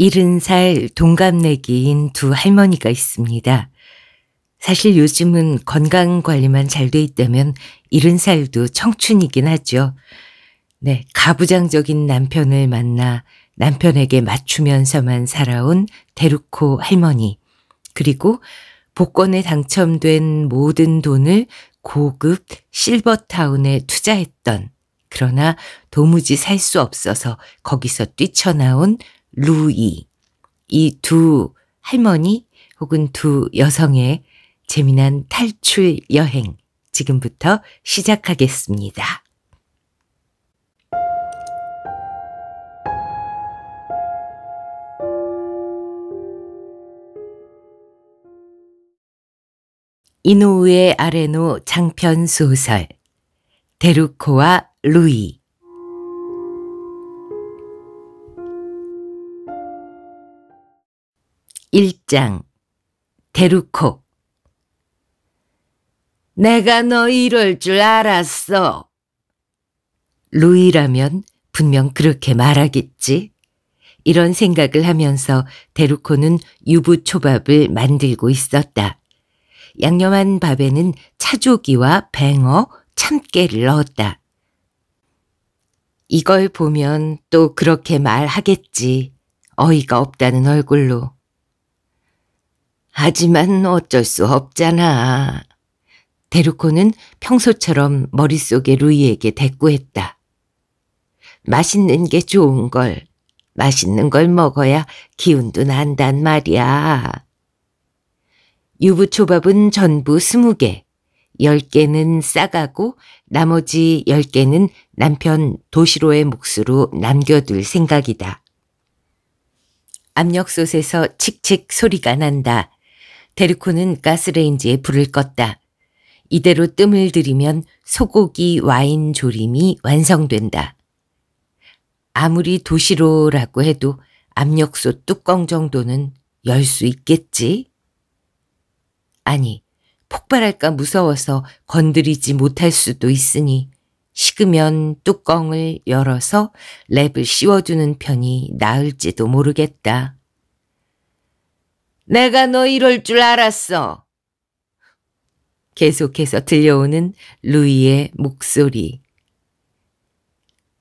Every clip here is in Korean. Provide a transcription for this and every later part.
70살 동갑내기인 두 할머니가 있습니다. 사실 요즘은 건강 관리만 잘 돼 있다면 70살도 청춘이긴 하죠. 네, 가부장적인 남편을 만나 남편에게 맞추면서만 살아온 데루코 할머니. 그리고 복권에 당첨된 모든 돈을 고급 실버타운에 투자했던 그러나 도무지 살 수 없어서 거기서 뛰쳐나온 루이 이 두 할머니 혹은 두 여성의 재미난 탈출 여행 지금부터 시작하겠습니다. 이노우의 아레노 장편 소설 데루코와 루이 1장 데루코 내가 너 이럴 줄 알았어. 루이라면 분명 그렇게 말하겠지. 이런 생각을 하면서 데루코는 유부초밥을 만들고 있었다. 양념한 밥에는 차조기와 뱅어, 참깨를 넣었다. 이걸 보면 또 그렇게 말하겠지. 어이가 없다는 얼굴로. 하지만 어쩔 수 없잖아. 데루코는 평소처럼 머릿속에 루이에게 대꾸했다. 맛있는 게 좋은 걸, 맛있는 걸 먹어야 기운도 난단 말이야. 유부초밥은 전부 스무 개, 열개는 싸가고 나머지 열개는 남편 도시로의 몫으로 남겨둘 생각이다. 압력솥에서 칙칙 소리가 난다. 데르코는 가스레인지에 불을 껐다. 이대로 뜸을 들이면 소고기 와인 조림이 완성된다. 아무리 도시로라고 해도 압력솥 뚜껑 정도는 열 수 있겠지? 아니, 폭발할까 무서워서 건드리지 못할 수도 있으니 식으면 뚜껑을 열어서 랩을 씌워주는 편이 나을지도 모르겠다. 내가 너 이럴 줄 알았어. 계속해서 들려오는 루이의 목소리.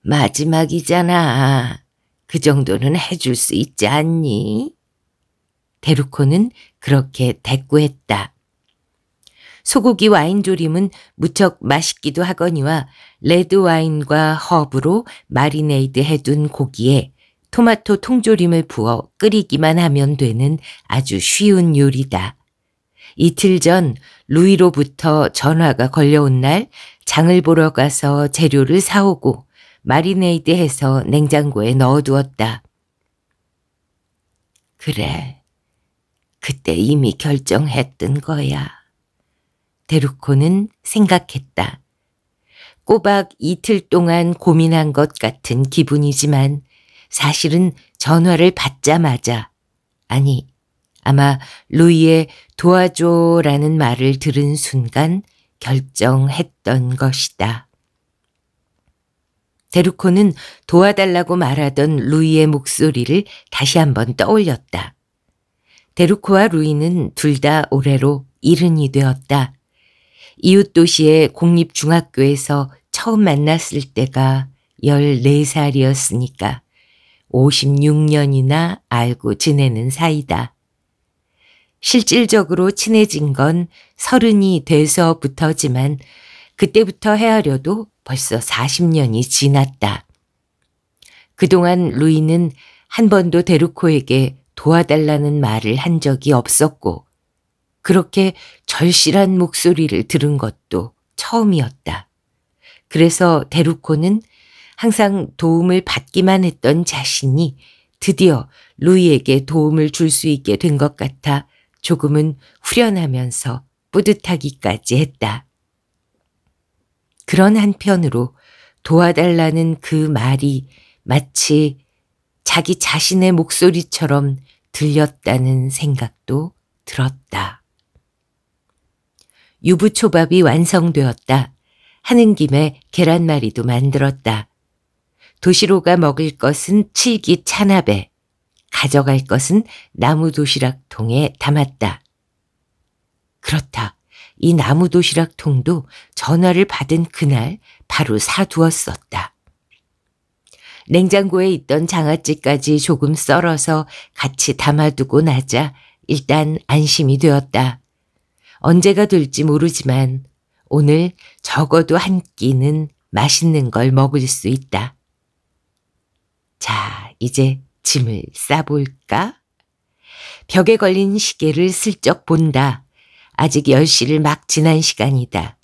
마지막이잖아. 그 정도는 해줄 수 있지 않니? 데루코는 그렇게 대꾸했다. 소고기 와인 조림은 무척 맛있기도 하거니와 레드 와인과 허브로 마리네이드 해둔 고기에 토마토 통조림을 부어 끓이기만 하면 되는 아주 쉬운 요리다. 이틀 전 루이로부터 전화가 걸려온 날 장을 보러 가서 재료를 사오고 마리네이드해서 냉장고에 넣어두었다. 그래, 그때 이미 결정했던 거야. 데루코는 생각했다. 꼬박 이틀 동안 고민한 것 같은 기분이지만 사실은 전화를 받자마자 아니 아마 루이의 도와줘라는 말을 들은 순간 결정했던 것이다. 데루코는 도와달라고 말하던 루이의 목소리를 다시 한번 떠올렸다. 데루코와 루이는 둘 다 올해로 이른이 되었다. 이웃 도시의 공립중학교에서 처음 만났을 때가 14살이었으니까. 56년이나 알고 지내는 사이다. 실질적으로 친해진 건 서른이 돼서부터지만 그때부터 헤아려도 벌써 40년이 지났다. 그동안 루이는 한 번도 데루코에게 도와달라는 말을 한 적이 없었고 그렇게 절실한 목소리를 들은 것도 처음이었다. 그래서 데루코는 항상 도움을 받기만 했던 자신이 드디어 루이에게 도움을 줄 수 있게 된 것 같아 조금은 후련하면서 뿌듯하기까지 했다. 그런 한편으로 도와달라는 그 말이 마치 자기 자신의 목소리처럼 들렸다는 생각도 들었다. 유부초밥이 완성되었다. 하는 김에 계란말이도 만들었다. 도시로가 먹을 것은 칠기 찬압에, 가져갈 것은 나무 도시락 통에 담았다. 그렇다. 이 나무 도시락 통도 전화를 받은 그날 바로 사두었었다. 냉장고에 있던 장아찌까지 조금 썰어서 같이 담아두고 나자 일단 안심이 되었다. 언제가 될지 모르지만 오늘 적어도 한 끼는 맛있는 걸 먹을 수 있다. 자, 이제 짐을 싸볼까? 벽에 걸린 시계를 슬쩍 본다. 아직 10시를 막 지난 시간이다.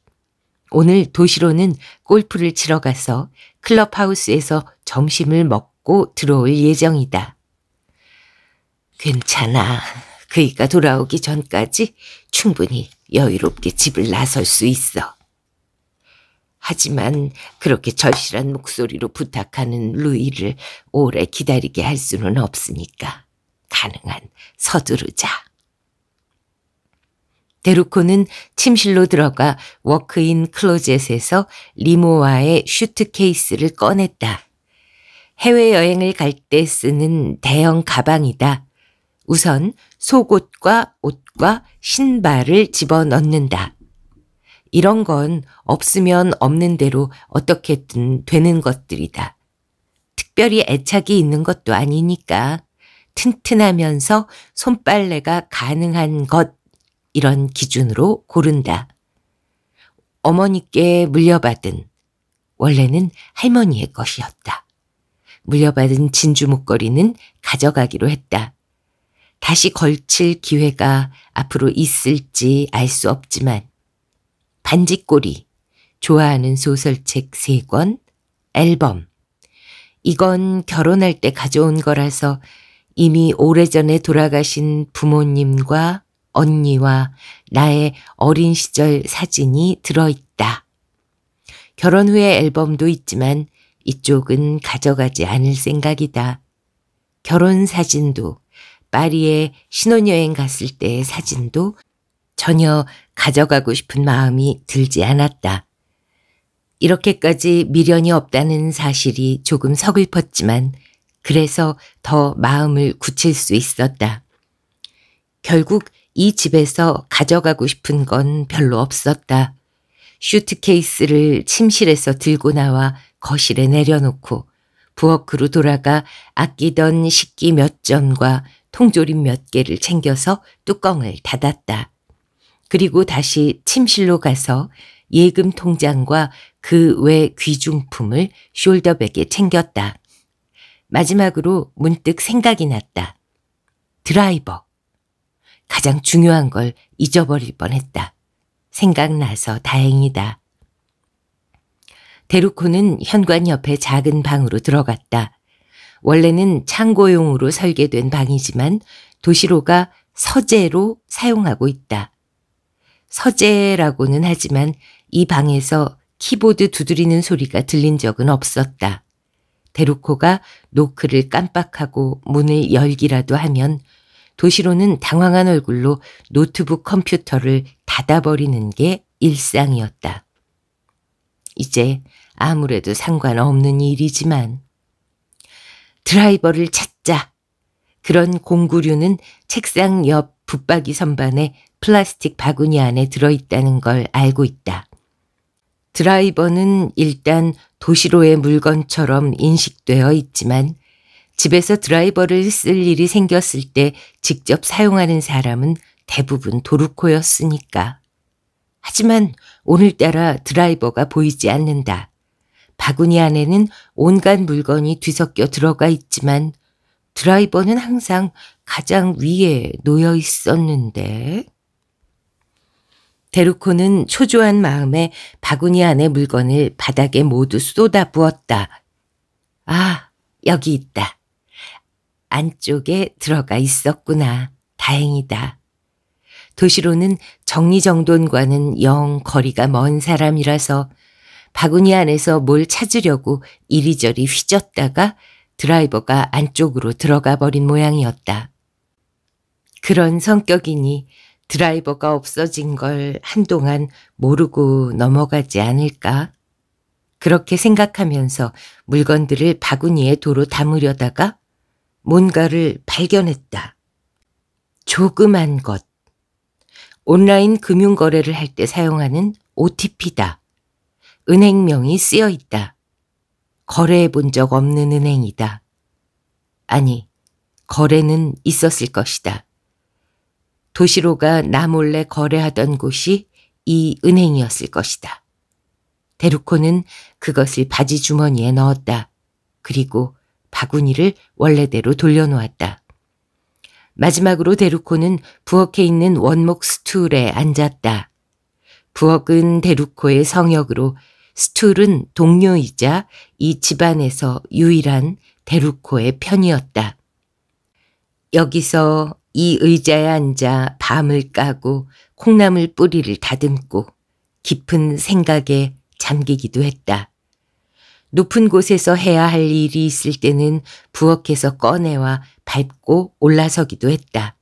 오늘 도시로는 골프를 치러 가서 클럽하우스에서 점심을 먹고 들어올 예정이다. 괜찮아. 그이가 돌아오기 전까지 충분히 여유롭게 집을 나설 수 있어. 하지만 그렇게 절실한 목소리로 부탁하는 루이를 오래 기다리게 할 수는 없으니까 가능한 서두르자. 데루코는 침실로 들어가 워크인 클로젯에서 리모와의 슈트 케이스를 꺼냈다. 해외여행을 갈 때 쓰는 대형 가방이다. 우선 속옷과 옷과 신발을 집어넣는다. 이런 건 없으면 없는 대로 어떻게든 되는 것들이다. 특별히 애착이 있는 것도 아니니까 튼튼하면서 손빨래가 가능한 것 이런 기준으로 고른다. 어머니께 물려받은 원래는 할머니의 것이었다. 물려받은 진주 목걸이는 가져가기로 했다. 다시 걸칠 기회가 앞으로 있을지 알 수 없지만 반지꼬리, 좋아하는 소설책 3권, 앨범. 이건 결혼할 때 가져온 거라서 이미 오래전에 돌아가신 부모님과 언니와 나의 어린 시절 사진이 들어있다. 결혼 후에 앨범도 있지만 이쪽은 가져가지 않을 생각이다. 결혼 사진도, 파리에 신혼여행 갔을 때의 사진도 전혀 가져가고 싶은 마음이 들지 않았다. 이렇게까지 미련이 없다는 사실이 조금 서글펐지만 그래서 더 마음을 굳힐 수 있었다. 결국 이 집에서 가져가고 싶은 건 별로 없었다. 슈트케이스를 침실에서 들고 나와 거실에 내려놓고 부엌으로 돌아가 아끼던 식기 몇 점과 통조림 몇 개를 챙겨서 뚜껑을 닫았다. 그리고 다시 침실로 가서 예금 통장과 그 외 귀중품을 숄더백에 챙겼다. 마지막으로 문득 생각이 났다. 드라이버. 가장 중요한 걸 잊어버릴 뻔했다. 생각나서 다행이다. 데루코는 현관 옆에 작은 방으로 들어갔다. 원래는 창고용으로 설계된 방이지만 도시로가 서재로 사용하고 있다. 서재라고는 하지만 이 방에서 키보드 두드리는 소리가 들린 적은 없었다. 데루코가 노크를 깜빡하고 문을 열기라도 하면 도시로는 당황한 얼굴로 노트북 컴퓨터를 닫아버리는 게 일상이었다. 이제 아무래도 상관없는 일이지만 드라이버를 찾자. 그런 공구류는 책상 옆 붙박이 선반에 플라스틱 바구니 안에 들어있다는 걸 알고 있다. 드라이버는 일단 도시로의 물건처럼 인식되어 있지만 집에서 드라이버를 쓸 일이 생겼을 때 직접 사용하는 사람은 대부분 도루코였으니까. 하지만 오늘따라 드라이버가 보이지 않는다. 바구니 안에는 온갖 물건이 뒤섞여 들어가 있지만 드라이버는 항상 가장 위에 놓여 있었는데. 데루코는 초조한 마음에 바구니 안의 물건을 바닥에 모두 쏟아 부었다. 아, 여기 있다. 안쪽에 들어가 있었구나. 다행이다. 도시로는 정리정돈과는 영 거리가 먼 사람이라서 바구니 안에서 뭘 찾으려고 이리저리 휘젓다가 드라이버가 안쪽으로 들어가 버린 모양이었다. 그런 성격이니 드라이버가 없어진 걸 한동안 모르고 넘어가지 않을까? 그렇게 생각하면서 물건들을 바구니에 도로 담으려다가 뭔가를 발견했다. 조그만 것. 온라인 금융거래를 할 때 사용하는 OTP다. 은행명이 쓰여 있다. 거래해 본 적 없는 은행이다. 아니, 거래는 있었을 것이다. 도시로가 나 몰래 거래하던 곳이 이 은행이었을 것이다. 데루코는 그것을 바지 주머니에 넣었다. 그리고 바구니를 원래대로 돌려놓았다. 마지막으로 데루코는 부엌에 있는 원목 스툴에 앉았다. 부엌은 데루코의 성역으로 스툴은 동료이자 이 집안에서 유일한 데루코의 편이었다. 여기서 이 의자에 앉아 밤을 까고 콩나물 뿌리를 다듬고 깊은 생각에 잠기기도 했다. 높은 곳에서 해야 할 일이 있을 때는 부엌에서 꺼내와 밟고 올라서기도 했다.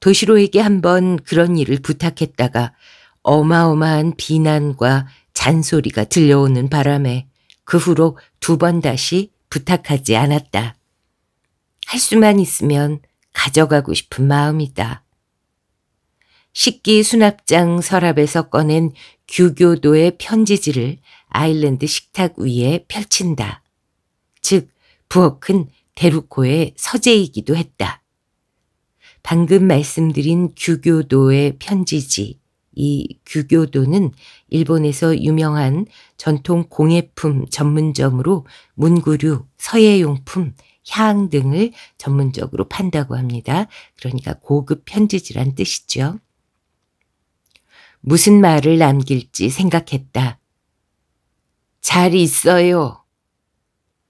도시로에게 한번 그런 일을 부탁했다가 어마어마한 비난과 잔소리가 들려오는 바람에 그 후로 두 번 다시 부탁하지 않았다. 할 수만 있으면 가져가고 싶은 마음이다. 식기 수납장 서랍에서 꺼낸 규교도의 편지지를 아일랜드 식탁 위에 펼친다. 즉, 부엌은 데루코의 서재이기도 했다. 방금 말씀드린 규교도의 편지지, 이 규교도는 일본에서 유명한 전통 공예품 전문점으로 문구류, 서예용품, 향 등을 전문적으로 판다고 합니다. 그러니까 고급 편지지란 뜻이죠. 무슨 말을 남길지 생각했다. 잘 있어요.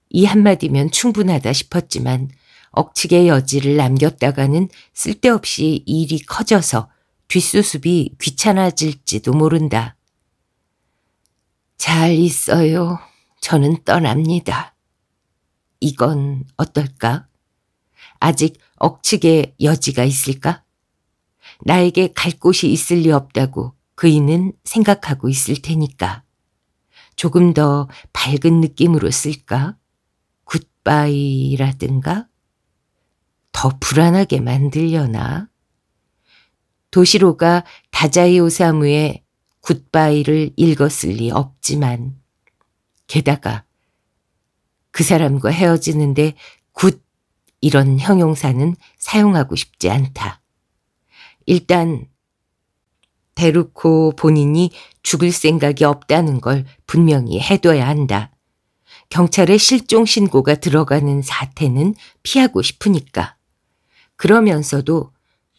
이 한마디면 충분하다 싶었지만 억측의 여지를 남겼다가는 쓸데없이 일이 커져서 뒷수습이 귀찮아질지도 모른다. 잘 있어요. 저는 떠납니다. 이건 어떨까? 아직 억측의 여지가 있을까? 나에게 갈 곳이 있을 리 없다고 그이는 생각하고 있을 테니까. 조금 더 밝은 느낌으로 쓸까? 굿바이라든가? 더 불안하게 만들려나? 도시로가 다자이 오사무의 굿바이를 읽었을 리 없지만 게다가 그 사람과 헤어지는데 굿 이런 형용사는 사용하고 싶지 않다. 일단 대놓코 본인이 죽을 생각이 없다는 걸 분명히 해둬야 한다. 경찰에 실종 신고가 들어가는 사태는 피하고 싶으니까. 그러면서도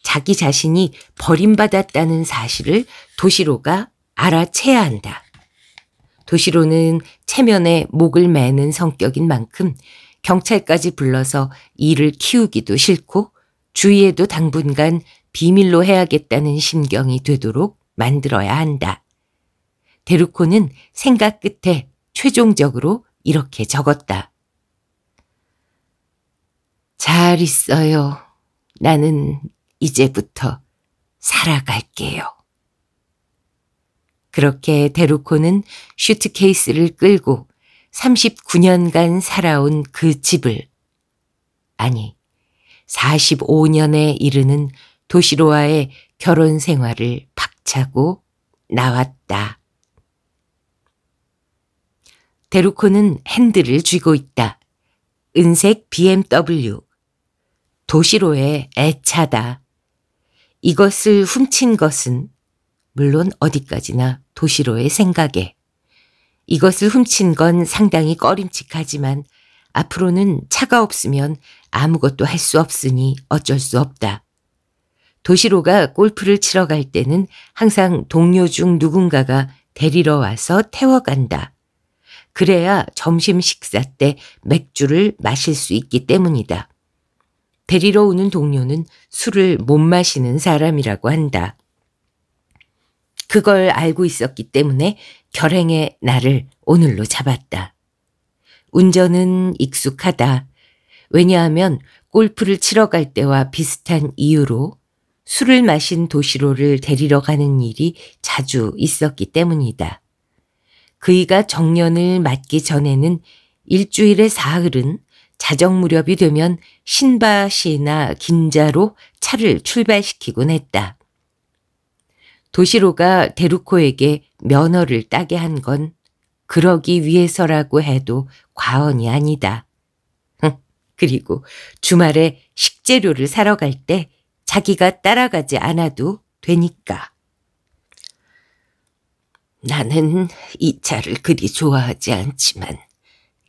자기 자신이 버림받았다는 사실을 도시로가 알아채야 한다. 도시로는 체면에 목을 매는 성격인 만큼 경찰까지 불러서 일을 키우기도 싫고 주위에도 당분간 비밀로 해야겠다는 심경이 되도록 만들어야 한다. 데루코는 생각 끝에 최종적으로 이렇게 적었다. 잘 있어요. 나는 이제부터 살아갈게요. 그렇게 데루코는 슈트케이스를 끌고 39년간 살아온 그 집을 아니 45년에 이르는 도시로와의 결혼 생활을 박차고 나왔다. 데루코는 핸들을 쥐고 있다. 은색 BMW. 도시로의 애차다. 이것을 훔친 것은 물론 어디까지나 도시로의 생각에. 이것을 훔친 건 상당히 꺼림칙하지만 앞으로는 차가 없으면 아무것도 할 수 없으니 어쩔 수 없다. 도시로가 골프를 치러 갈 때는 항상 동료 중 누군가가 데리러 와서 태워간다. 그래야 점심 식사 때 맥주를 마실 수 있기 때문이다. 데리러 오는 동료는 술을 못 마시는 사람이라고 한다. 그걸 알고 있었기 때문에 결행의 날을 오늘로 잡았다. 운전은 익숙하다. 왜냐하면 골프를 치러 갈 때와 비슷한 이유로 술을 마신 도시로를 데리러 가는 일이 자주 있었기 때문이다. 그이가 정년을 맞기 전에는 일주일에 사흘은 자정 무렵이 되면 신바시나 긴자로 차를 출발시키곤 했다. 도시로가 데루코에게 면허를 따게 한 건 그러기 위해서라고 해도 과언이 아니다. 그리고 주말에 식재료를 사러 갈 때 자기가 따라가지 않아도 되니까. 나는 이 차를 그리 좋아하지 않지만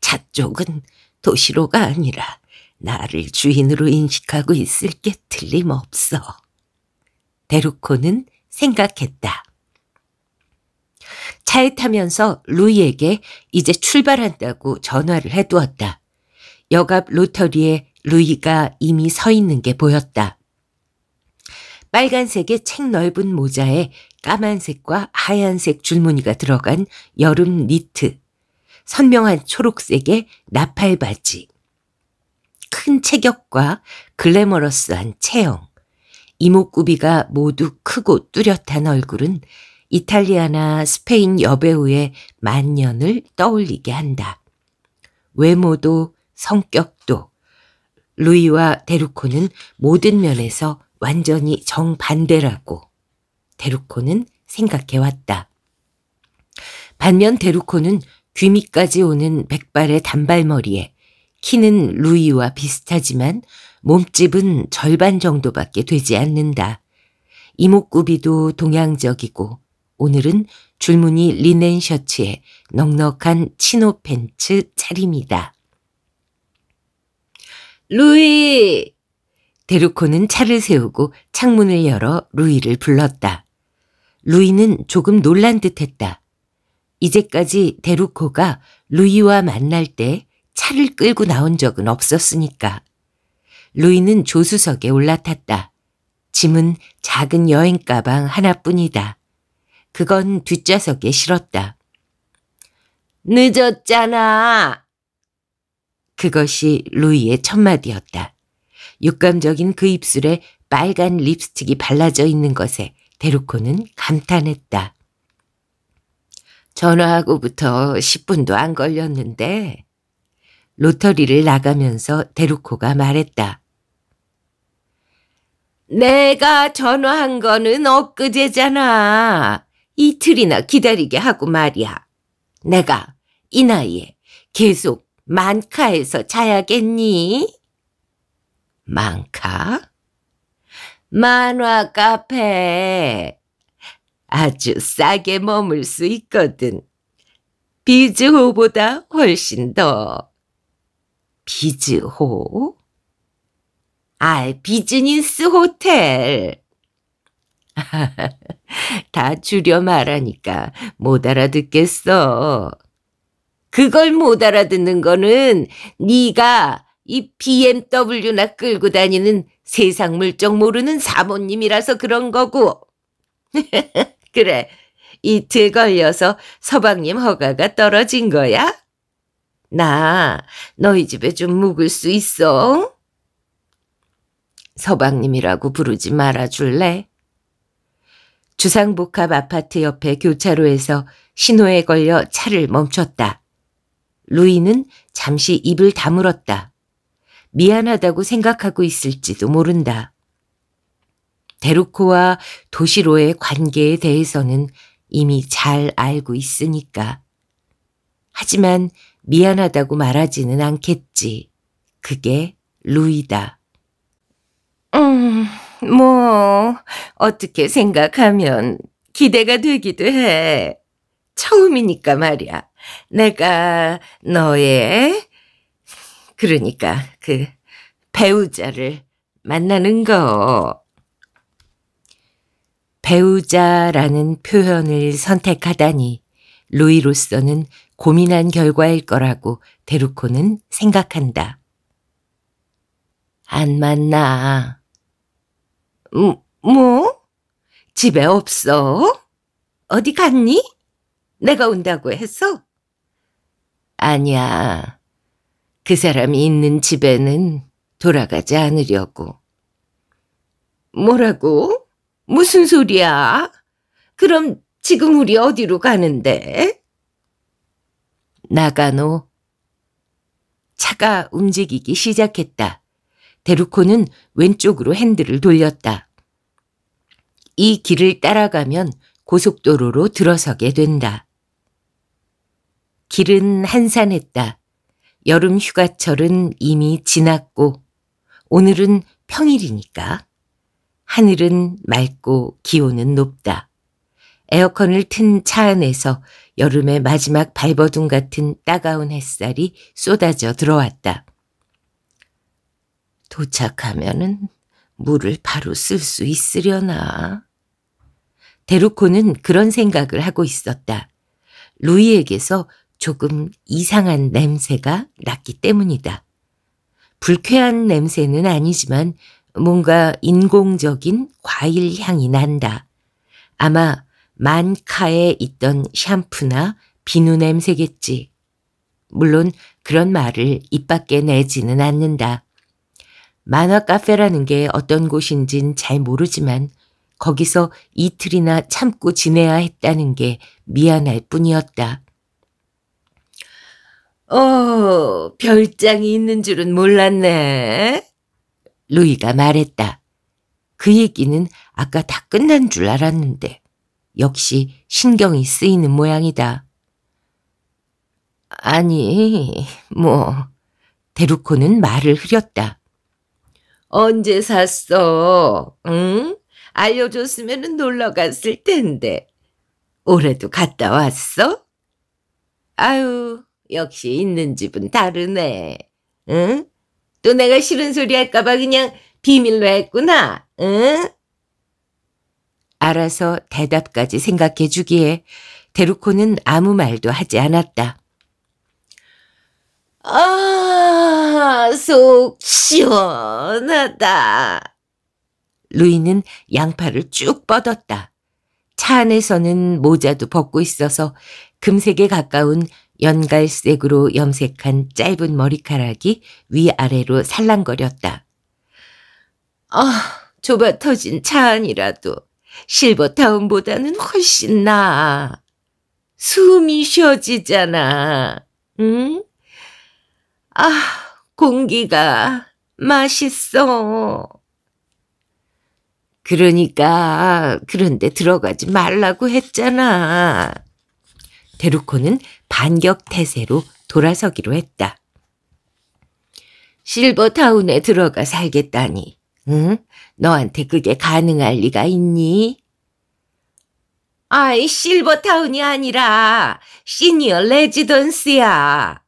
차 쪽은 도시로가 아니라 나를 주인으로 인식하고 있을 게 틀림없어. 데루코는 생각했다. 차에 타면서 루이에게 이제 출발한다고 전화를 해두었다. 여갑 로터리에 루이가 이미 서 있는 게 보였다. 빨간색의 책 넓은 모자에 까만색과 하얀색 줄무늬가 들어간 여름 니트, 선명한 초록색의 나팔 바지, 큰 체격과 글래머러스한 체형, 이목구비가 모두 크고 뚜렷한 얼굴은 이탈리아나 스페인 여배우의 만년을 떠올리게 한다. 외모도 성격도 루이와 데루코는 모든 면에서 완전히 정반대라고 데루코는 생각해왔다. 반면 데루코는 귀밑까지 오는 백발의 단발머리에 키는 루이와 비슷하지만 몸집은 절반 정도밖에 되지 않는다. 이목구비도 동양적이고 오늘은 줄무늬 리넨 셔츠에 넉넉한 치노 팬츠 차림이다. 루이! 데루코는 차를 세우고 창문을 열어 루이를 불렀다. 루이는 조금 놀란 듯했다. 이제까지 데루코가 루이와 만날 때 차를 끌고 나온 적은 없었으니까. 루이는 조수석에 올라탔다. 짐은 작은 여행 가방 하나뿐이다. 그건 뒷좌석에 실었다. 늦었잖아. 그것이 루이의 첫마디였다. 육감적인 그 입술에 빨간 립스틱이 발라져 있는 것에 데루코는 감탄했다. 전화하고부터 10분도 안 걸렸는데 로터리를 나가면서 데루코가 말했다. 내가 전화한 거는 엊그제잖아. 이틀이나 기다리게 하고 말이야. 내가 이 나이에 계속 만카에서 자야겠니? 만카? 만화 카페. 아주 싸게 머물 수 있거든. 비즈호보다 훨씬 더. 비즈호? 아, 비즈니스 호텔. 다 줄여 말하니까 못 알아듣겠어. 그걸 못 알아듣는 거는 네가 이 BMW나 끌고 다니는 세상 물정 모르는 사모님이라서 그런 거고. 그래, 이틀 걸려서 서방님 허가가 떨어진 거야? 나 너희 집에 좀 묵을 수 있어? 서방님이라고 부르지 말아줄래? 주상복합 아파트 옆에 교차로에서 신호에 걸려 차를 멈췄다. 루이는 잠시 입을 다물었다. 미안하다고 생각하고 있을지도 모른다. 데루코와 도시로의 관계에 대해서는 이미 잘 알고 있으니까. 하지만 미안하다고 말하지는 않겠지. 그게 루이다. 음, 뭐, 어떻게 생각하면 기대가 되기도 해. 처음이니까 말이야. 내가 너의, 그러니까 그 배우자를 만나는 거. 배우자라는 표현을 선택하다니 루이로서는 고민한 결과일 거라고 데루코는 생각한다. 안 만나. 음, 뭐? 집에 없어? 어디 갔니? 내가 온다고 했어? 아니야. 그 사람이 있는 집에는 돌아가지 않으려고. 뭐라고? 무슨 소리야? 그럼 지금 우리 어디로 가는데? 나가노. 차가 움직이기 시작했다. 데루코는 왼쪽으로 핸들을 돌렸다. 이 길을 따라가면 고속도로로 들어서게 된다. 길은 한산했다. 여름 휴가철은 이미 지났고 오늘은 평일이니까 하늘은 맑고 기온은 높다. 에어컨을 튼 차 안에서 여름의 마지막 발버둥 같은 따가운 햇살이 쏟아져 들어왔다. 도착하면은 물을 바로 쓸 수 있으려나? 데루코는 그런 생각을 하고 있었다. 루이에게서 조금 이상한 냄새가 났기 때문이다. 불쾌한 냄새는 아니지만 뭔가 인공적인 과일 향이 난다. 아마 만카에 있던 샴푸나 비누 냄새겠지. 물론 그런 말을 입 밖에 내지는 않는다. 만화 카페라는 게 어떤 곳인진 잘 모르지만 거기서 이틀이나 참고 지내야 했다는 게 미안할 뿐이었다. 어, 별장이 있는 줄은 몰랐네. 루이가 말했다. 그 얘기는 아까 다 끝난 줄 알았는데. 역시 신경이 쓰이는 모양이다. 아니, 뭐... 데루코는 말을 흐렸다. 언제 샀어? 응? 알려줬으면 놀러 갔을 텐데. 올해도 갔다 왔어? 아유, 역시 있는 집은 다르네. 응? 또 내가 싫은 소리 할까봐 그냥 비밀로 했구나. 응? 알아서 대답까지 생각해 주기에 데루코는 아무 말도 하지 않았다. 아, 속 시원하다. 루이는 양팔을 쭉 뻗었다. 차 안에서는 모자도 벗고 있어서 금색에 가까운 연갈색으로 염색한 짧은 머리카락이 위아래로 살랑거렸다. 아, 좁아 터진 차 안이라도 실버타운보다는 훨씬 나아. 숨이 쉬어지잖아. 응? 아, 공기가 맛있어. 그러니까 그런데 들어가지 말라고 했잖아. 데루코는 반격 태세로 돌아서기로 했다. 실버타운에 들어가 살겠다니 응? 너한테 그게 가능할 리가 있니? 아이, 실버타운이 아니라 시니어 레지던스야.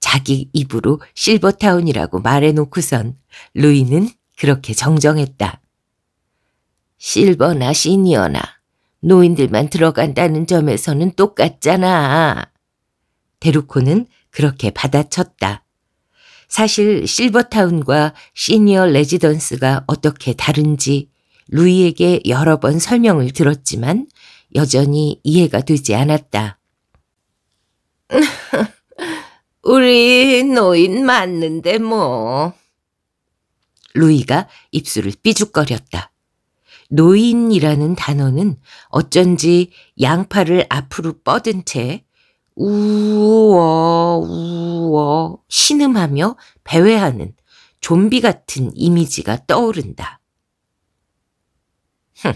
자기 입으로 실버타운이라고 말해놓고선 루이는 그렇게 정정했다. 실버나 시니어나 노인들만 들어간다는 점에서는 똑같잖아. 데루코는 그렇게 받아쳤다. 사실 실버타운과 시니어 레지던스가 어떻게 다른지 루이에게 여러 번 설명을 들었지만 여전히 이해가 되지 않았다. 우리 노인 맞는데 뭐. 루이가 입술을 삐죽거렸다. 노인이라는 단어는 어쩐지 양팔을 앞으로 뻗은 채 우워우워 신음하며 배회하는 좀비 같은 이미지가 떠오른다. 흥,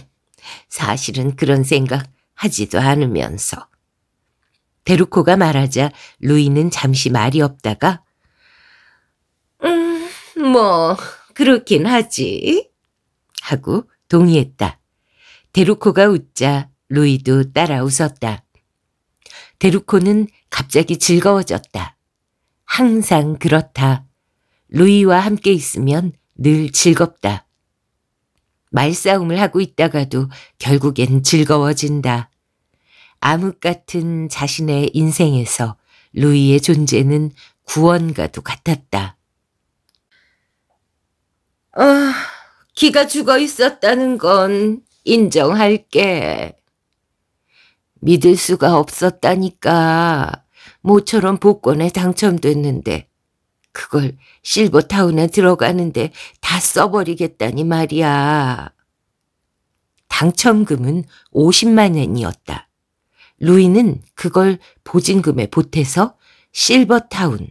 사실은 그런 생각 하지도 않으면서. 데루코가 말하자 루이는 잠시 말이 없다가 음, 뭐 그렇긴 하지 하고 동의했다. 데루코가 웃자 루이도 따라 웃었다. 데루코는 갑자기 즐거워졌다. 항상 그렇다. 루이와 함께 있으면 늘 즐겁다. 말싸움을 하고 있다가도 결국엔 즐거워진다. 암흑 같은 자신의 인생에서 루이의 존재는 구원과도 같았다. 아, 기가 죽어 있었다는 건 인정할게. 믿을 수가 없었다니까. 모처럼 복권에 당첨됐는데 그걸 실버타운에 들어가는데 다 써버리겠다니 말이야. 당첨금은 50만 엔이었다. 루이는 그걸 보증금에 보태서 실버타운,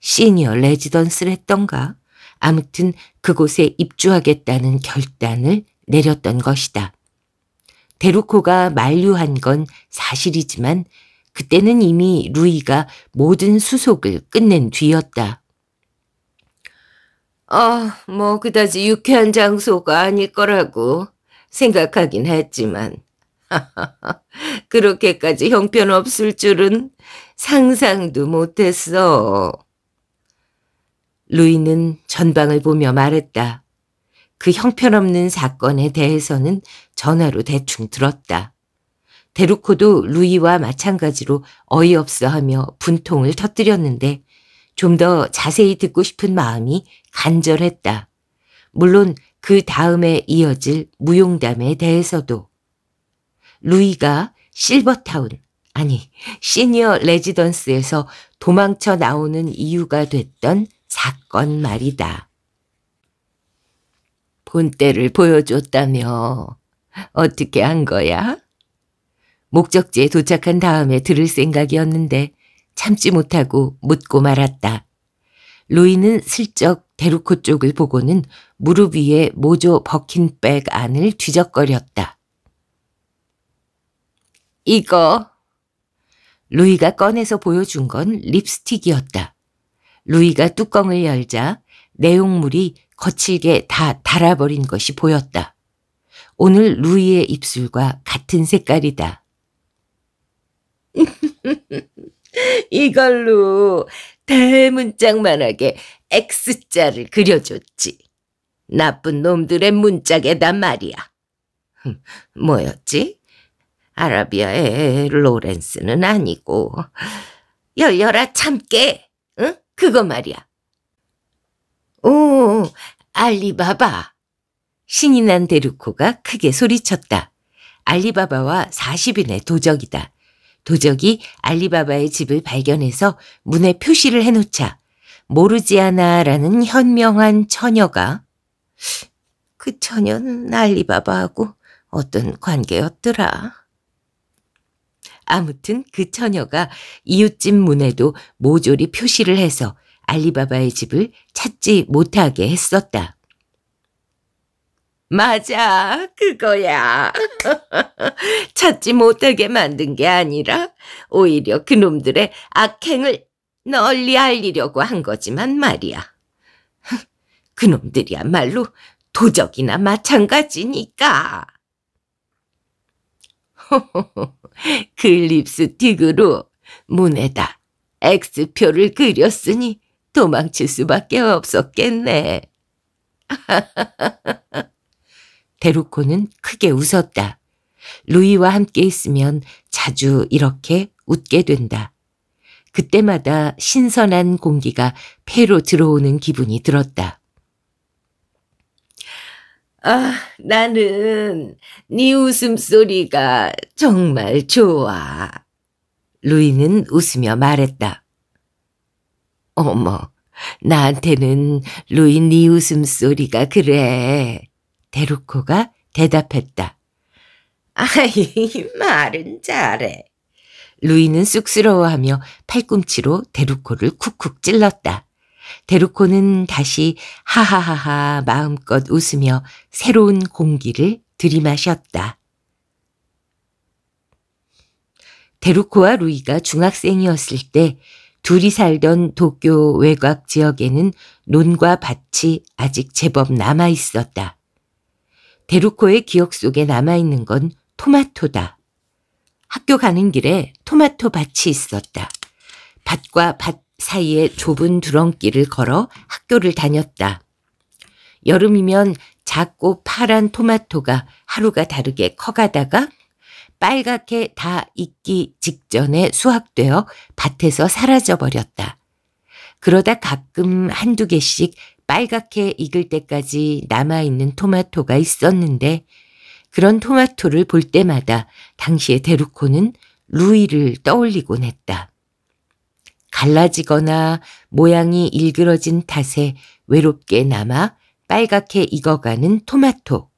시니어 레지던스를 했던가 아무튼 그곳에 입주하겠다는 결단을 내렸던 것이다. 데루코가 만류한 건 사실이지만 그때는 이미 루이가 모든 수속을 끝낸 뒤였다. 아, 어, 뭐 그다지 유쾌한 장소가 아닐 거라고 생각하긴 했지만 그렇게까지 형편없을 줄은 상상도 못했어. 루이는 전방을 보며 말했다. 그 형편없는 사건에 대해서는 전화로 대충 들었다. 데루코도 루이와 마찬가지로 어이없어 하며 분통을 터뜨렸는데 좀 더 자세히 듣고 싶은 마음이 간절했다. 물론 그 다음에 이어질 무용담에 대해서도. 루이가 실버타운, 아니, 시니어 레지던스에서 도망쳐 나오는 이유가 됐던 사건 말이다. 본때를 보여줬다며. 어떻게 한 거야? 목적지에 도착한 다음에 들을 생각이었는데 참지 못하고 묻고 말았다. 루이는 슬쩍 데루코 쪽을 보고는 무릎 위에 모조 버킨백 안을 뒤적거렸다. 이거. 루이가 꺼내서 보여준 건 립스틱이었다. 루이가 뚜껑을 열자 내용물이 거칠게 다 달아버린 것이 보였다. 오늘 루이의 입술과 같은 색깔이다. 이걸로 대문짝만하게 X자를 그려줬지. 나쁜 놈들의 문짝에다 말이야. 뭐였지? 아라비아의 로렌스는 아니고 열려라 참깨, 응? 그거 말이야. 오, 알리바바. 신이 난 데루코가 크게 소리쳤다. 알리바바와 40인의 도적이다. 도적이 알리바바의 집을 발견해서 문에 표시를 해놓자 모르지아나라는 현명한 처녀가 그 처녀는 알리바바하고 어떤 관계였더라. 아무튼 그 처녀가 이웃집 문에도 모조리 표시를 해서 알리바바의 집을 찾지 못하게 했었다. 맞아, 그거야. 찾지 못하게 만든 게 아니라 오히려 그놈들의 악행을 널리 알리려고 한 거지만 말이야. 그놈들이야말로 도적이나 마찬가지니까. 그 립스틱으로 문에다 X표를 그렸으니 도망칠 수밖에 없었겠네. 데루코는 크게 웃었다. 루이와 함께 있으면 자주 이렇게 웃게 된다. 그때마다 신선한 공기가 폐로 들어오는 기분이 들었다. 아, 나는 네 웃음소리가 정말 좋아. 루이는 웃으며 말했다. 어머, 나한테는 루이 네 웃음소리가 그래. 데루코가 대답했다. 아이, 말은 잘해. 루이는 쑥스러워하며 팔꿈치로 데루코를 쿡쿡 찔렀다. 데루코는 다시 하하하하 마음껏 웃으며 새로운 공기를 들이마셨다. 데루코와 루이가 중학생이었을 때 둘이 살던 도쿄 외곽 지역에는 논과 밭이 아직 제법 남아 있었다. 데루코의 기억 속에 남아 있는 건 토마토다. 학교 가는 길에 토마토 밭이 있었다. 밭과 밭 사이에 좁은 두렁길을 걸어 학교를 다녔다. 여름이면 작고 파란 토마토가 하루가 다르게 커가다가 빨갛게 다 익기 직전에 수확되어 밭에서 사라져 버렸다. 그러다 가끔 한두 개씩 빨갛게 익을 때까지 남아있는 토마토가 있었는데 그런 토마토를 볼 때마다 당시의 데루코는 루이를 떠올리곤 했다. 갈라지거나 모양이 일그러진 탓에 외롭게 남아 빨갛게 익어가는 토마토.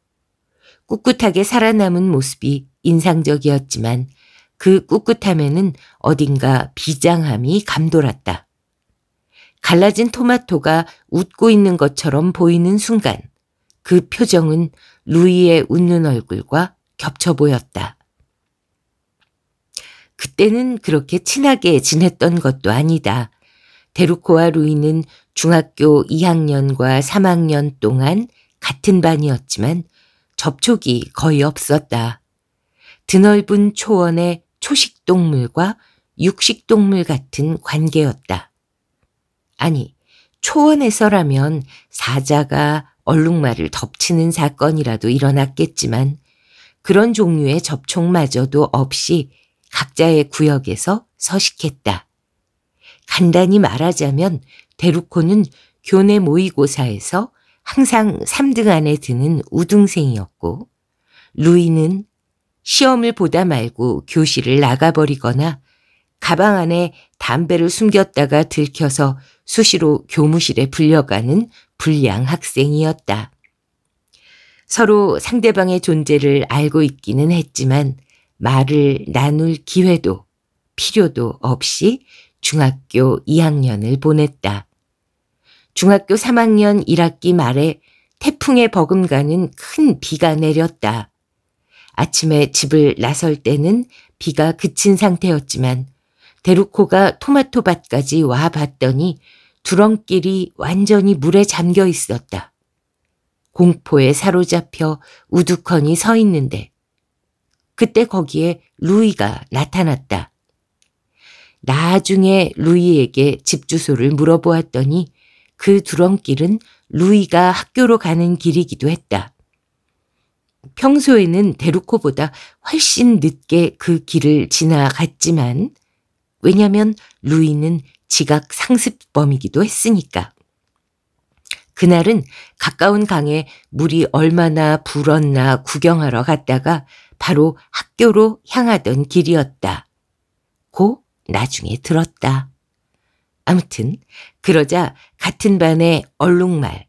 꿋꿋하게 살아남은 모습이 인상적이었지만 그 꿋꿋함에는 어딘가 비장함이 감돌았다. 갈라진 토마토가 웃고 있는 것처럼 보이는 순간 그 표정은 루이의 웃는 얼굴과 겹쳐 보였다. 그때는 그렇게 친하게 지냈던 것도 아니다. 데루코와 루이는 중학교 2학년과 3학년 동안 같은 반이었지만 접촉이 거의 없었다. 드넓은 초원의 초식동물과 육식동물 같은 관계였다. 아니, 초원에서라면 사자가 얼룩말을 덮치는 사건이라도 일어났겠지만 그런 종류의 접촉마저도 없이 각자의 구역에서 서식했다. 간단히 말하자면 데루코는 교내 모의고사에서 항상 3등 안에 드는 우등생이었고 루이는 시험을 보다 말고 교실을 나가버리거나 가방 안에 담배를 숨겼다가 들켜서 수시로 교무실에 불려가는 불량 학생이었다. 서로 상대방의 존재를 알고 있기는 했지만 말을 나눌 기회도 필요도 없이 중학교 2학년을 보냈다. 중학교 3학년 1학기 말에 태풍의 버금가는 큰 비가 내렸다. 아침에 집을 나설 때는 비가 그친 상태였지만 데루코가 토마토밭까지 와 봤더니 두렁길이 완전히 물에 잠겨 있었다. 공포에 사로잡혀 우두커니 서 있는데 그때 거기에 루이가 나타났다. 나중에 루이에게 집 주소를 물어보았더니 그 두렁길은 루이가 학교로 가는 길이기도 했다. 평소에는 데루코보다 훨씬 늦게 그 길을 지나갔지만 왜냐면 루이는 지각 상습범이기도 했으니까. 그날은 가까운 강에 물이 얼마나 불었나 구경하러 갔다가 바로 학교로 향하던 길이었다. 고 나중에 들었다. 아무튼 그러자 같은 반에 얼룩말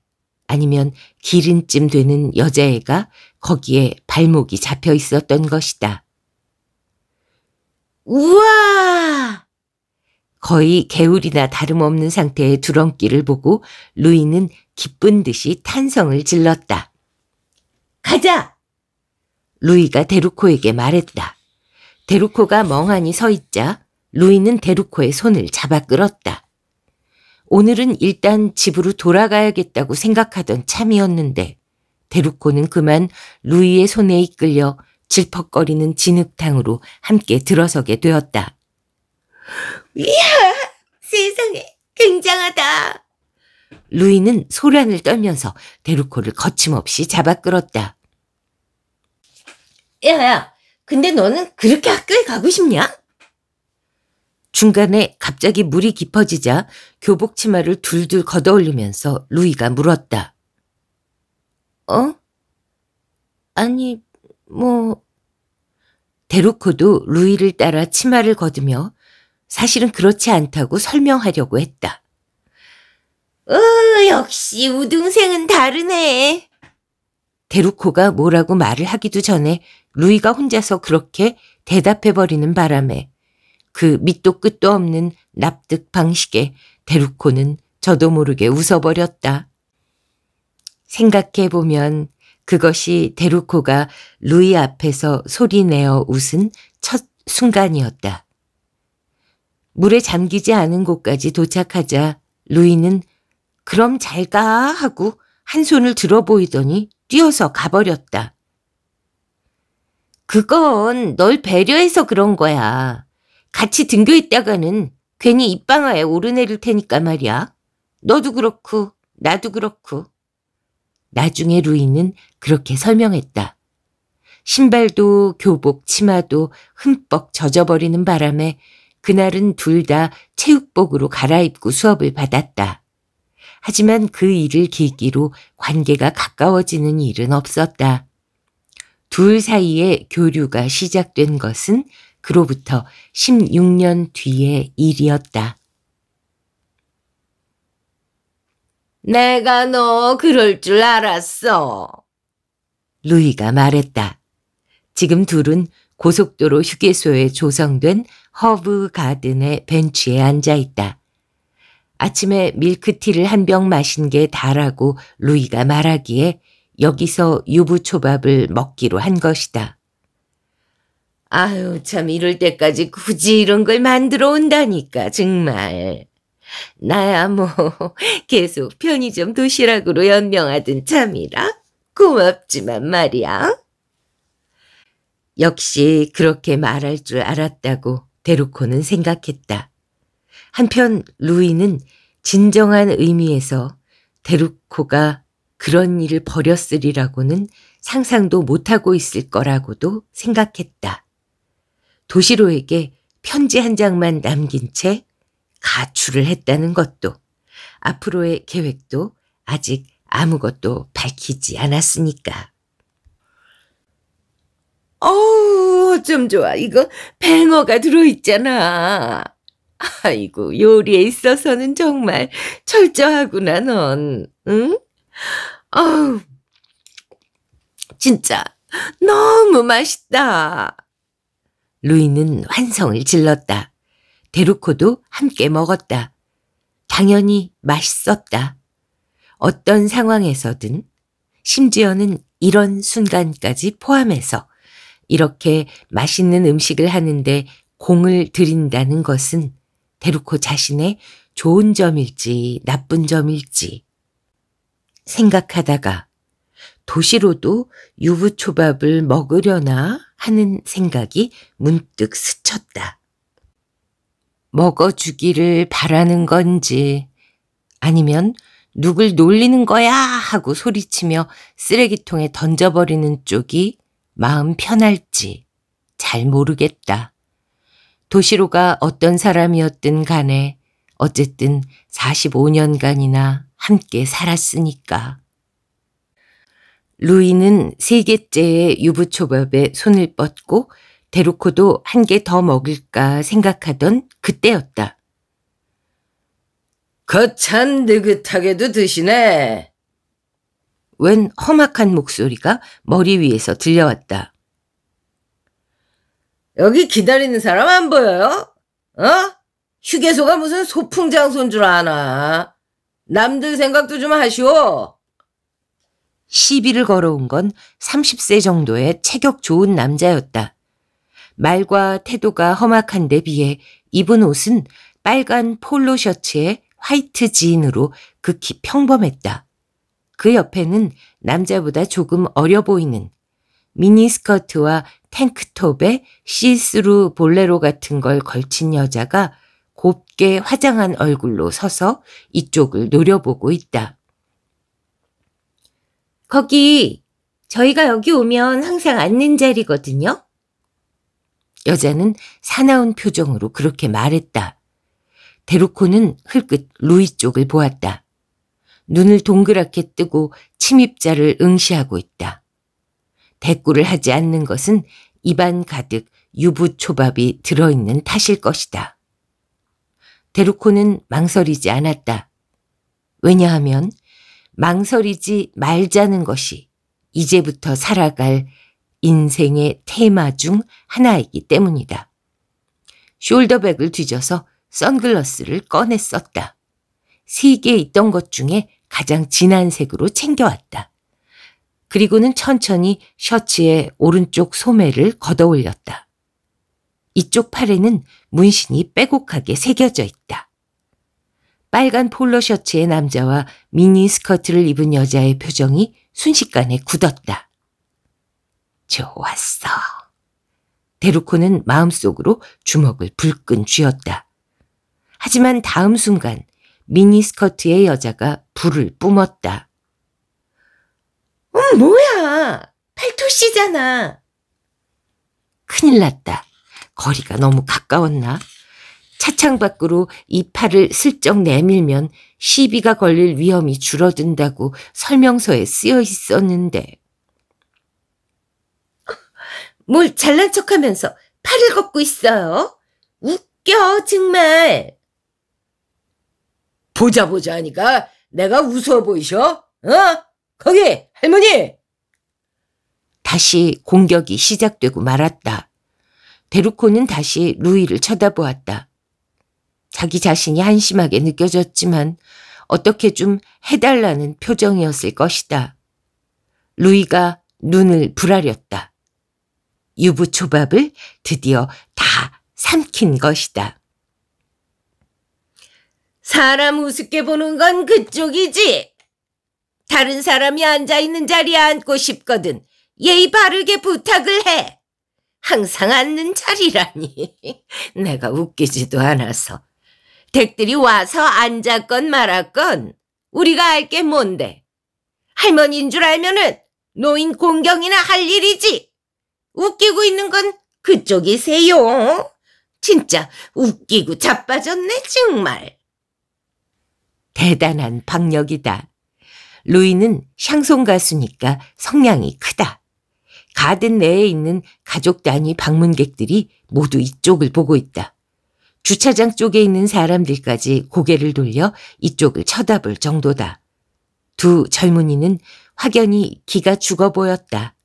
아니면 기린쯤 되는 여자애가 거기에 발목이 잡혀 있었던 것이다. 우와! 거의 개울이나 다름없는 상태의 두렁끼를 보고 루이는 기쁜 듯이 탄성을 질렀다. 가자! 루이가 데루코에게 말했다. 데루코가 멍하니 서 있자 루이는 데루코의 손을 잡아 끌었다. 오늘은 일단 집으로 돌아가야겠다고 생각하던 참이었는데 데루코는 그만 루이의 손에 이끌려 질퍽거리는 진흙탕으로 함께 들어서게 되었다. 이야! 세상에! 굉장하다! 루이는 소란을 떨면서 데루코를 거침없이 잡아 끌었다. 야야! 근데 너는 그렇게 학교에 가고 싶냐? 중간에 갑자기 물이 깊어지자 교복 치마를 둘둘 걷어올리면서 루이가 물었다. 어? 아니, 뭐... 데루코도 루이를 따라 치마를 걷으며 사실은 그렇지 않다고 설명하려고 했다. 으, 어, 역시 우등생은 다르네. 데루코가 뭐라고 말을 하기도 전에 루이가 혼자서 그렇게 대답해버리는 바람에 그 밑도 끝도 없는 납득 방식에 데루코는 저도 모르게 웃어버렸다. 생각해보면 그것이 데루코가 루이 앞에서 소리내어 웃은 첫 순간이었다. 물에 잠기지 않은 곳까지 도착하자 루이는 그럼 잘 가 하고 한 손을 들어 보이더니 뛰어서 가버렸다. 그건 널 배려해서 그런 거야. 같이 등교 했다가는 괜히 입방아에 오르내릴 테니까 말이야. 너도 그렇고 나도 그렇고. 나중에 루이는 그렇게 설명했다. 신발도 교복 치마도 흠뻑 젖어버리는 바람에 그날은 둘 다 체육복으로 갈아입고 수업을 받았다. 하지만 그 일을 계기로 관계가 가까워지는 일은 없었다. 둘사이에 교류가 시작된 것은 그로부터 16년 뒤의 일이었다. 내가 너 그럴 줄 알았어. 루이가 말했다. 지금 둘은 고속도로 휴게소에 조성된 허브 가든의 벤치에 앉아 있다. 아침에 밀크티를 한 병 마신 게 다라고 루이가 말하기에 여기서 유부초밥을 먹기로 한 것이다. 아유, 참 이럴 때까지 굳이 이런 걸 만들어 온다니까, 정말. 나야 뭐 계속 편의점 도시락으로 연명하던 참이라 고맙지만 말이야. 역시 그렇게 말할 줄 알았다고 데루코는 생각했다. 한편 루이는 진정한 의미에서 데루코가 그런 일을 벌였으리라고는 상상도 못하고 있을 거라고도 생각했다. 도시로에게 편지 한 장만 남긴 채 가출을 했다는 것도 앞으로의 계획도 아직 아무것도 밝히지 않았으니까. 어우, 좀 좋아. 이거 뱅어가 들어있잖아. 아이고, 요리에 있어서는 정말 철저하구나, 넌. 응? 어우, 진짜 너무 맛있다. 루이는 환성을 질렀다. 데루코도 함께 먹었다. 당연히 맛있었다. 어떤 상황에서든 심지어는 이런 순간까지 포함해서 이렇게 맛있는 음식을 하는데 공을 들인다는 것은 데루코 자신의 좋은 점일지 나쁜 점일지 생각하다가 도시로도 유부초밥을 먹으려나 하는 생각이 문득 스쳤다. 먹어주기를 바라는 건지 아니면 누굴 놀리는 거야 하고 소리치며 쓰레기통에 던져버리는 쪽이 마음 편할지 잘 모르겠다. 도시로가 어떤 사람이었든 간에 어쨌든 45년간이나 함께 살았으니까. 루이는 세 개째의 유부초밥에 손을 뻗고 데루코도한 개 더 먹을까 생각하던 그때였다. 거참 느긋하게도 드시네. 웬 험악한 목소리가 머리 위에서 들려왔다. 여기 기다리는 사람 안 보여요? 어? 휴게소가 무슨 소풍 장소인 줄 아나. 남들 생각도 좀 하시오. 시비를 걸어온 건 30세 정도의 체격 좋은 남자였다. 말과 태도가 험악한 데 비해 입은 옷은 빨간 폴로 셔츠에 화이트 지인으로 극히 평범했다. 그 옆에는 남자보다 조금 어려 보이는 미니스커트와 탱크톱에 시스루 볼레로 같은 걸 걸친 여자가 곱게 화장한 얼굴로 서서 이쪽을 노려보고 있다. 거기 저희가 여기 오면 항상 앉는 자리거든요. 여자는 사나운 표정으로 그렇게 말했다. 데루코는 흘끗 루이 쪽을 보았다. 눈을 동그랗게 뜨고 침입자를 응시하고 있다. 대꾸를 하지 않는 것은 입안 가득 유부초밥이 들어있는 탓일 것이다. 데루코는 망설이지 않았다. 왜냐하면 망설이지 말자는 것이 이제부터 살아갈 인생의 테마 중 하나이기 때문이다. 숄더백을 뒤져서 선글라스를 꺼냈었다세 개 있던 것 중에 가장 진한 색으로 챙겨왔다. 그리고는 천천히 셔츠의 오른쪽 소매를 걷어 올렸다. 이쪽 팔에는 문신이 빼곡하게 새겨져 있다. 빨간 폴로 셔츠의 남자와 미니 스커트를 입은 여자의 표정이 순식간에 굳었다. 좋았어. 데루코는 마음속으로 주먹을 불끈 쥐었다. 하지만 다음 순간 미니스커트의 여자가 불을 뿜었다. 음, 뭐야! 팔토시잖아! 큰일 났다. 거리가 너무 가까웠나? 차창 밖으로 이파를 슬쩍 내밀면 시비가 걸릴 위험이 줄어든다고 설명서에 쓰여 있었는데. 뭘 잘난 척하면서 팔을 걷고 있어요? 웃겨 정말. 보자 보자 하니까 내가 웃어 보이셔? 어? 거기 할머니! 다시 공격이 시작되고 말았다. 데루코는 다시 루이를 쳐다보았다. 자기 자신이 한심하게 느껴졌지만 어떻게 좀 해달라는 표정이었을 것이다. 루이가 눈을 부라렸다. 유부초밥을 드디어 다 삼킨 것이다. 사람 우습게 보는 건 그쪽이지. 다른 사람이 앉아있는 자리에 앉고 싶거든. 예의 바르게 부탁을 해. 항상 앉는 자리라니. 내가 웃기지도 않아서. 댁들이 와서 앉았건 말았건 우리가 알 게 뭔데. 할머니인 줄 알면은 노인 공경이나 할 일이지. 웃기고 있는 건 그쪽이세요. 진짜 웃기고 자빠졌네 정말. 대단한 박력이다. 루이는 샹송 가수니까 성량이 크다. 가든 내에 있는 가족 단위 방문객들이 모두 이쪽을 보고 있다. 주차장 쪽에 있는 사람들까지 고개를 돌려 이쪽을 쳐다볼 정도다. 두 젊은이는 확연히 기가 죽어 보였다.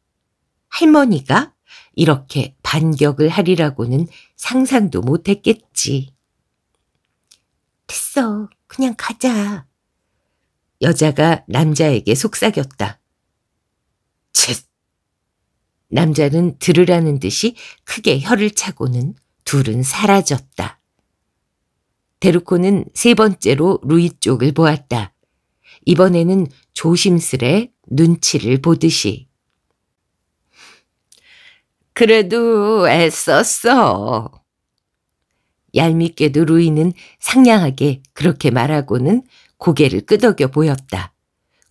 할머니가 이렇게 반격을 하리라고는 상상도 못했겠지. 됐어. 그냥 가자. 여자가 남자에게 속삭였다. 쳇. 남자는 들으라는 듯이 크게 혀를 차고는 둘은 사라졌다. 데루코는 세 번째로 루이 쪽을 보았다. 이번에는 조심스레 눈치를 보듯이. 그래도 애썼어. 얄밉게도 루이는 상냥하게 그렇게 말하고는 고개를 끄덕여 보였다.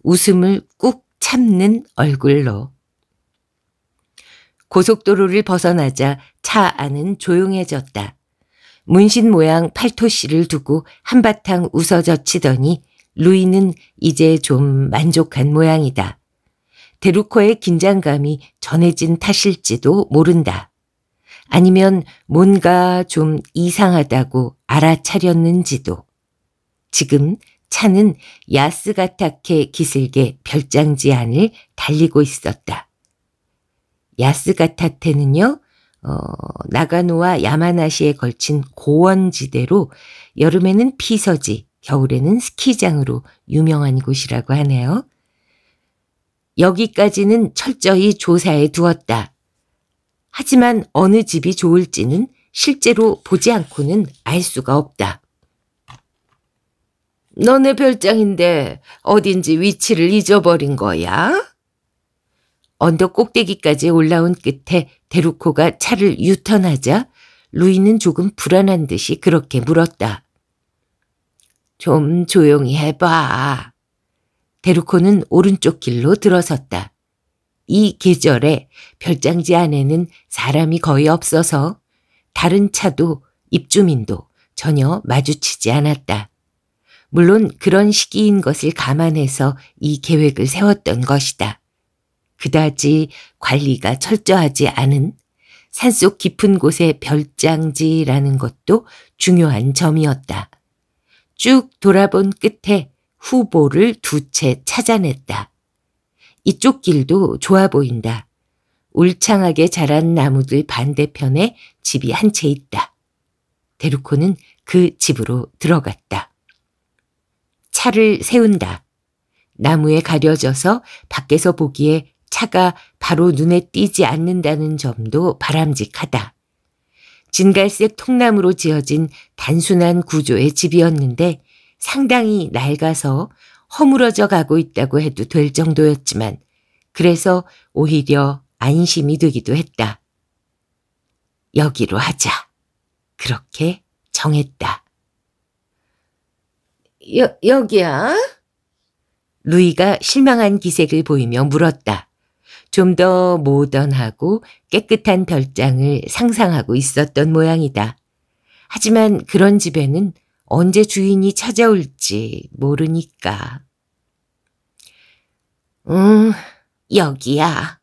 웃음을 꾹 참는 얼굴로. 고속도로를 벗어나자 차 안은 조용해졌다. 문신 모양 팔토시를 두고 한바탕 웃어젖히더니 루이는 이제 좀 만족한 모양이다. 데루코의 긴장감이 전해진 탓일지도 모른다. 아니면 뭔가 좀 이상하다고 알아차렸는지도. 지금 차는 야스가타케 기슭의 별장지 안을 달리고 있었다. 야스가타테는요, 어, 나가노와 야마나시에 걸친 고원지대로 여름에는 피서지, 겨울에는 스키장으로 유명한 곳이라고 하네요. 여기까지는 철저히 조사해 두었다. 하지만 어느 집이 좋을지는 실제로 보지 않고는 알 수가 없다. 너네 별장인데 어딘지 위치를 잊어버린 거야? 언덕 꼭대기까지 올라온 끝에 데루코가 차를 유턴하자 루이는 조금 불안한 듯이 그렇게 물었다. 좀 조용히 해봐. 데루코는 오른쪽 길로 들어섰다. 이 계절에 별장지 안에는 사람이 거의 없어서 다른 차도 입주민도 전혀 마주치지 않았다. 물론 그런 시기인 것을 감안해서 이 계획을 세웠던 것이다. 그다지 관리가 철저하지 않은 산속 깊은 곳의 별장지라는 것도 중요한 점이었다. 쭉 돌아본 끝에 후보를 두 채 찾아냈다. 이쪽 길도 좋아 보인다. 울창하게 자란 나무들 반대편에 집이 한 채 있다. 데루코는 그 집으로 들어갔다. 차를 세운다. 나무에 가려져서 밖에서 보기에 차가 바로 눈에 띄지 않는다는 점도 바람직하다. 진갈색 통나무로 지어진 단순한 구조의 집이었는데 상당히 낡아서 허물어져 가고 있다고 해도 될 정도였지만 그래서 오히려 안심이 되기도 했다. 여기로 하자. 그렇게 정했다. 여, 여기야? 루이가 실망한 기색을 보이며 물었다. 좀더 모던하고 깨끗한 별장을 상상하고 있었던 모양이다. 하지만 그런 집에는 언제 주인이 찾아올지 모르니까. 음, 여기야.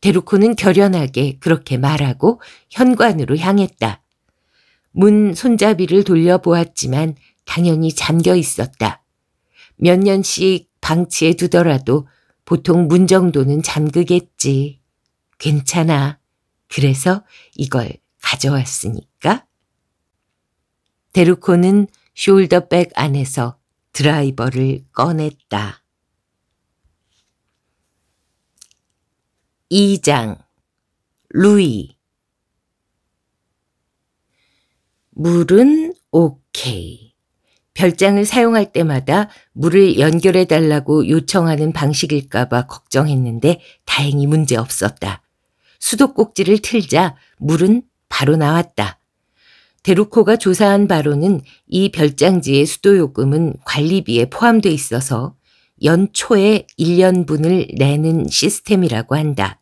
데루코는 결연하게 그렇게 말하고 현관으로 향했다. 문 손잡이를 돌려보았지만 당연히 잠겨 있었다. 몇 년씩 방치해 두더라도 보통 문 정도는 잠그겠지. 괜찮아. 그래서 이걸 가져왔으니까. 데루코는 숄더백 안에서 드라이버를 꺼냈다. 2장 루이 물은 오케이. 별장을 사용할 때마다 물을 연결해 달라고 요청하는 방식일까봐 걱정했는데 다행히 문제 없었다. 수도꼭지를 틀자 물은 바로 나왔다. 데루코가 조사한 바로는 이 별장지의 수도요금은 관리비에 포함돼 있어서 연초에 1년분을 내는 시스템이라고 한다.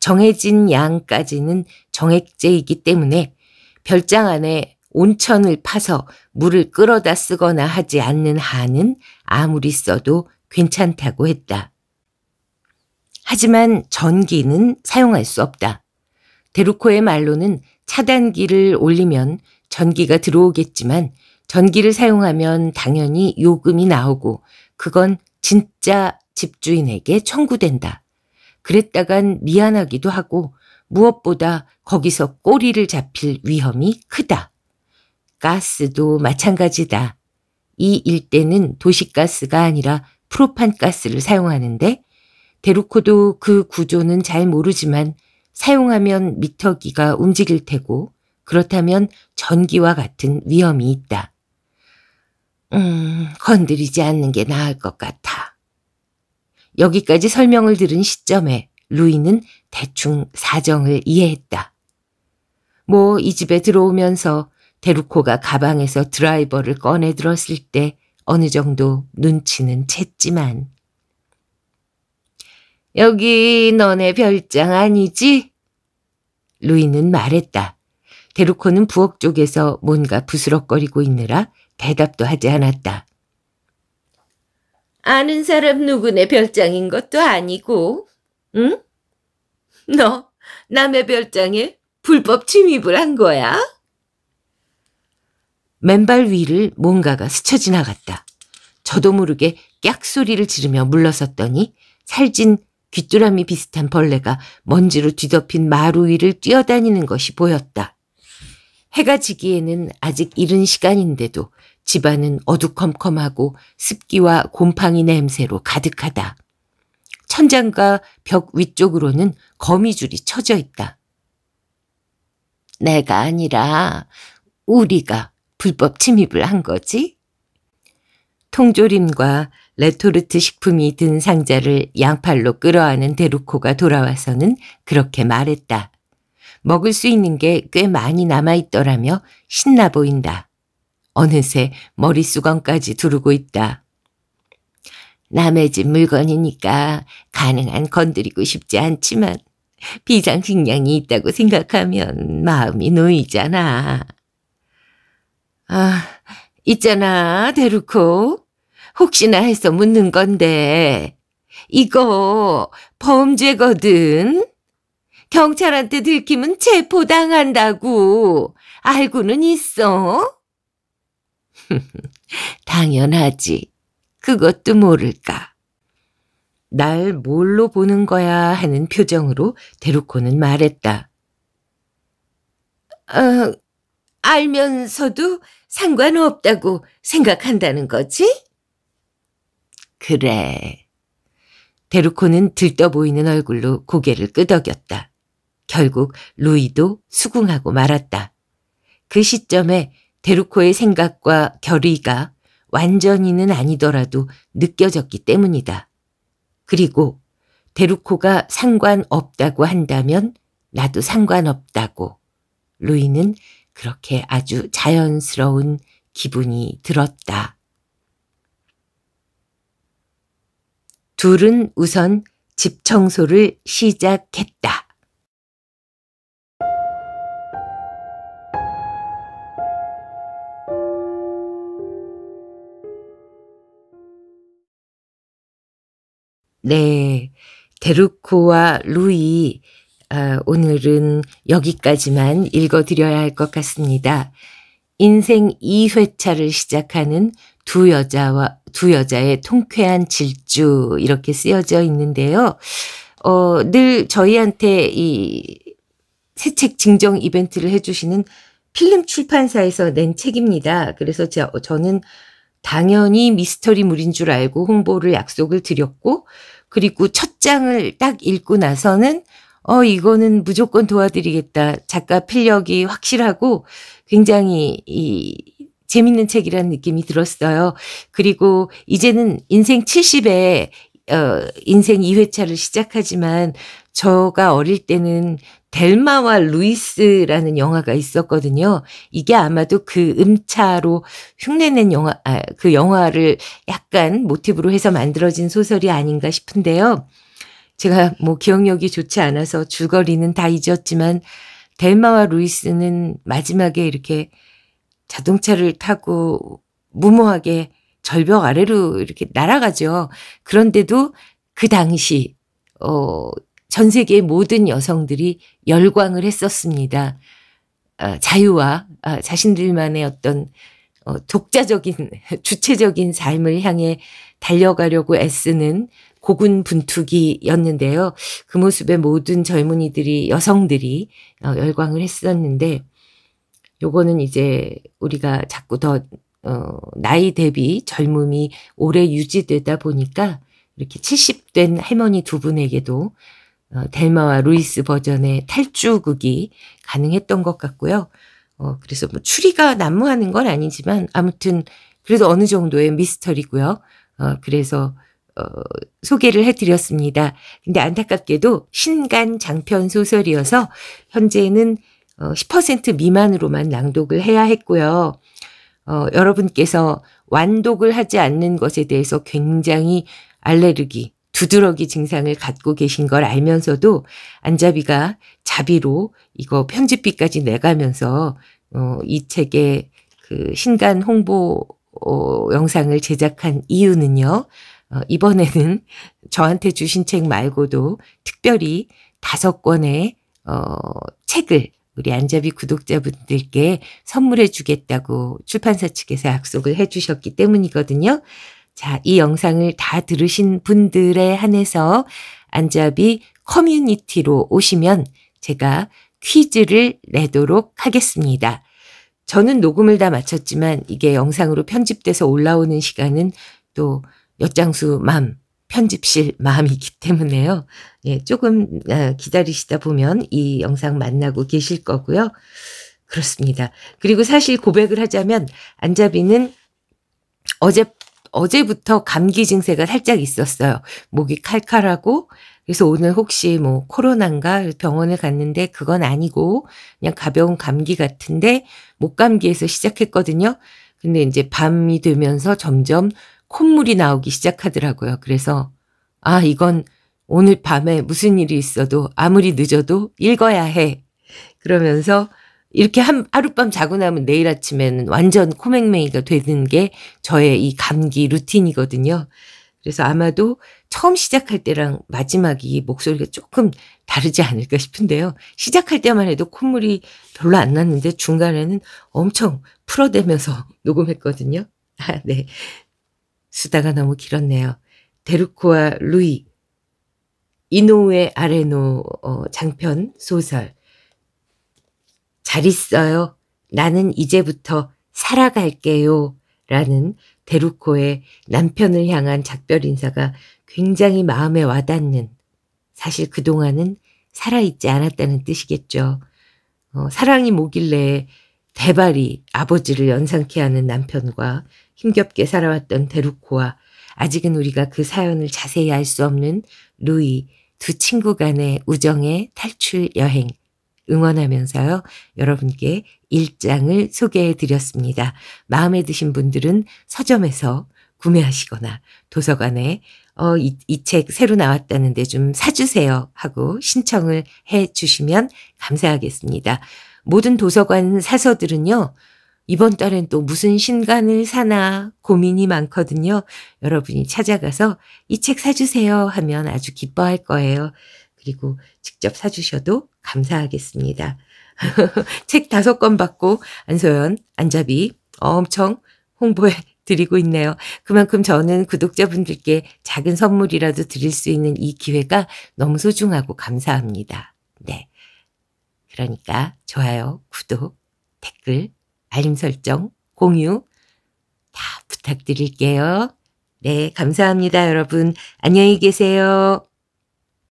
정해진 양까지는 정액제이기 때문에 별장 안에 온천을 파서 물을 끌어다 쓰거나 하지 않는 한은 아무리 써도 괜찮다고 했다. 하지만 전기는 사용할 수 없다. 데루코의 말로는 차단기를 올리면 전기가 들어오겠지만 전기를 사용하면 당연히 요금이 나오고 그건 진짜 집주인에게 청구된다. 그랬다간 미안하기도 하고 무엇보다 거기서 꼬리를 잡힐 위험이 크다. 가스도 마찬가지다. 이 일대는 도시가스가 아니라 프로판가스를 사용하는데 데루코도 그 구조는 잘 모르지만 사용하면 미터기가 움직일 테고 그렇다면 전기와 같은 위험이 있다. 음, 건드리지 않는 게 나을 것 같아. 여기까지 설명을 들은 시점에 루이는 대충 사정을 이해했다. 뭐 이 집에 들어오면서 데루코가 가방에서 드라이버를 꺼내 들었을 때 어느 정도 눈치는 챘지만 여기 너네 별장 아니지? 루이는 말했다. 데루코는 부엌 쪽에서 뭔가 부스럭거리고 있느라 대답도 하지 않았다. 아는 사람 누구네 별장인 것도 아니고, 응? 너 남의 별장에 불법 침입을 한 거야? 맨발 위를 뭔가가 스쳐 지나갔다. 저도 모르게 깍 소리를 지르며 물러섰더니 살찐 귀뚜라미 비슷한 벌레가 먼지로 뒤덮인 마루 위를 뛰어다니는 것이 보였다. 해가 지기에는 아직 이른 시간인데도 집안은 어두컴컴하고 습기와 곰팡이 냄새로 가득하다. 천장과 벽 위쪽으로는 거미줄이 쳐져 있다. 내가 아니라 우리가 불법 침입을 한 거지? 통조림과 레토르트 식품이 든 상자를 양팔로 끌어안은 데루코가 돌아와서는 그렇게 말했다. 먹을 수 있는 게 꽤 많이 남아있더라며 신나 보인다. 어느새 머릿수건까지 두르고 있다. 남의 집 물건이니까 가능한 건드리고 싶지 않지만 비상식량이 있다고 생각하면 마음이 놓이잖아. 있잖아, 데루코. 혹시나 해서 묻는 건데 이거 범죄거든. 경찰한테 들키면 체포당한다고 알고는 있어? 당연하지. 그것도 모를까. 날 뭘로 보는 거야 하는 표정으로 데루코는 말했다. 어, 알면서도 상관없다고 생각한다는 거지? 그래. 데루코는 들떠 보이는 얼굴로 고개를 끄덕였다. 결국 루이도 수긍하고 말았다. 그 시점에 데루코의 생각과 결의가 완전히는 아니더라도 느껴졌기 때문이다. 그리고 데루코가 상관없다고 한다면 나도 상관없다고 루이는 그렇게 아주 자연스러운 기분이 들었다. 둘은 우선 집 청소를 시작했다. 네, 데루코와 루이 아, 오늘은 여기까지만 읽어드려야 할 것 같습니다. 인생 2회차를 시작하는 두 여자와 두 여자의 통쾌한 질주 이렇게 쓰여져 있는데요. 어, 늘 저희한테 이 새 책 증정 이벤트를 해주시는 필름 출판사에서 낸 책입니다. 그래서 저, 저는 당연히 미스터리물인 줄 알고 홍보를 약속을 드렸고, 그리고 첫 장을 딱 읽고 나서는 어, 이거는 무조건 도와드리겠다. 작가 필력이 확실하고 굉장히 이 재밌는 책이라는 느낌이 들었어요. 그리고 이제는 인생 70에 어, 인생 2회차를 시작하지만 저가 어릴 때는 델마와 루이스라는 영화가 있었거든요. 이게 아마도 그 음차로 흉내낸 영화, 아, 그 영화를 약간 모티브로 해서 만들어진 소설이 아닌가 싶은데요. 제가 뭐 기억력이 좋지 않아서 줄거리는 다 잊었지만 델마와 루이스는 마지막에 이렇게 자동차를 타고 무모하게 절벽 아래로 이렇게 날아가죠. 그런데도 그 당시 어, 전 세계 모든 여성들이 열광을 했었습니다. 아, 자유와 아, 자신들만의 어떤 어, 독자적인 주체적인 삶을 향해 달려가려고 애쓰는 고군분투기였는데요. 그 모습에 모든 젊은이들이 여성들이 어, 열광을 했었는데 요거는 이제 우리가 자꾸 더 어, 나이 대비 젊음이 오래 유지되다 보니까 이렇게 70된 할머니 두 분에게도 어, 델마와 루이스 버전의 탈주극이 가능했던 것 같고요. 어, 그래서 뭐 추리가 난무하는 건 아니지만 아무튼 그래도 어느 정도의 미스터리고요. 어, 그래서 어, 소개를 해드렸습니다. 근데 안타깝게도 신간 장편 소설이어서 현재는 어, 10% 미만으로만 낭독을 해야 했고요. 어, 여러분께서 완독을 하지 않는 것에 대해서 굉장히 알레르기, 두드러기 증상을 갖고 계신 걸 알면서도 안자비가 자비로 이거 편집비까지 내가면서 어, 이 책의 그 신간 홍보 어, 영상을 제작한 이유는요. 어, 이번에는 저한테 주신 책 말고도 특별히 다섯 권의 어, 책을 우리 안잡이 구독자분들께 선물해 주겠다고 출판사 측에서 약속을 해 주셨기 때문이거든요. 자, 이 영상을 다 들으신 분들에 한해서 안잡이 커뮤니티로 오시면 제가 퀴즈를 내도록 하겠습니다. 저는 녹음을 다 마쳤지만 이게 영상으로 편집돼서 올라오는 시간은 또 엿장수 맘, 편집실 마음이기 때문에요. 예, 조금 아, 기다리시다 보면 이 영상 만나고 계실 거고요. 그렇습니다. 그리고 사실 고백을 하자면 안자비는 어제 어제부터 감기 증세가 살짝 있었어요. 목이 칼칼하고 그래서 오늘 혹시 뭐 코로나인가 병원을 갔는데 그건 아니고 그냥 가벼운 감기 같은데 목감기에서 시작했거든요. 근데 이제 밤이 되면서 점점 콧물이 나오기 시작하더라고요. 그래서 아 이건 오늘 밤에 무슨 일이 있어도 아무리 늦어도 읽어야 해. 그러면서 이렇게 한 하룻밤 자고 나면 내일 아침에는 완전 코맹맹이가 되는 게 저의 이 감기 루틴이거든요. 그래서 아마도 처음 시작할 때랑 마지막이 목소리가 조금 다르지 않을까 싶은데요. 시작할 때만 해도 콧물이 별로 안 났는데 중간에는 엄청 풀어대면서 녹음했거든요. 아, 네. 수다가 너무 길었네요. 데르코와 루이, 이노우의 아레노 어, 장편 소설. 잘 있어요. 나는 이제부터 살아갈게요. 라는 데루코의 남편을 향한 작별 인사가 굉장히 마음에 와닿는 사실 그동안은 살아있지 않았다는 뜻이겠죠. 어, 사랑이 뭐길래 대발이 아버지를 연상케 하는 남편과 힘겹게 살아왔던 데루코와 아직은 우리가 그 사연을 자세히 알 수 없는 루이 두 친구 간의 우정의 탈출 여행 응원하면서요. 여러분께 일장을 소개해 드렸습니다. 마음에 드신 분들은 서점에서 구매하시거나 도서관에 어, 이책 새로 나왔다는데 좀 사주세요 하고 신청을 해 주시면 감사하겠습니다. 모든 도서관 사서들은요, 이번 달엔 또 무슨 신간을 사나 고민이 많거든요. 여러분이 찾아가서 이 책 사주세요 하면 아주 기뻐할 거예요. 그리고 직접 사주셔도 감사하겠습니다. 책 다섯 권 받고 안소연, 안잡이 엄청 홍보해 드리고 있네요. 그만큼 저는 구독자분들께 작은 선물이라도 드릴 수 있는 이 기회가 너무 소중하고 감사합니다. 네. 그러니까 좋아요, 구독, 댓글 알림 설정, 공유 다 부탁드릴게요. 네, 감사합니다, 여러분. 안녕히 계세요.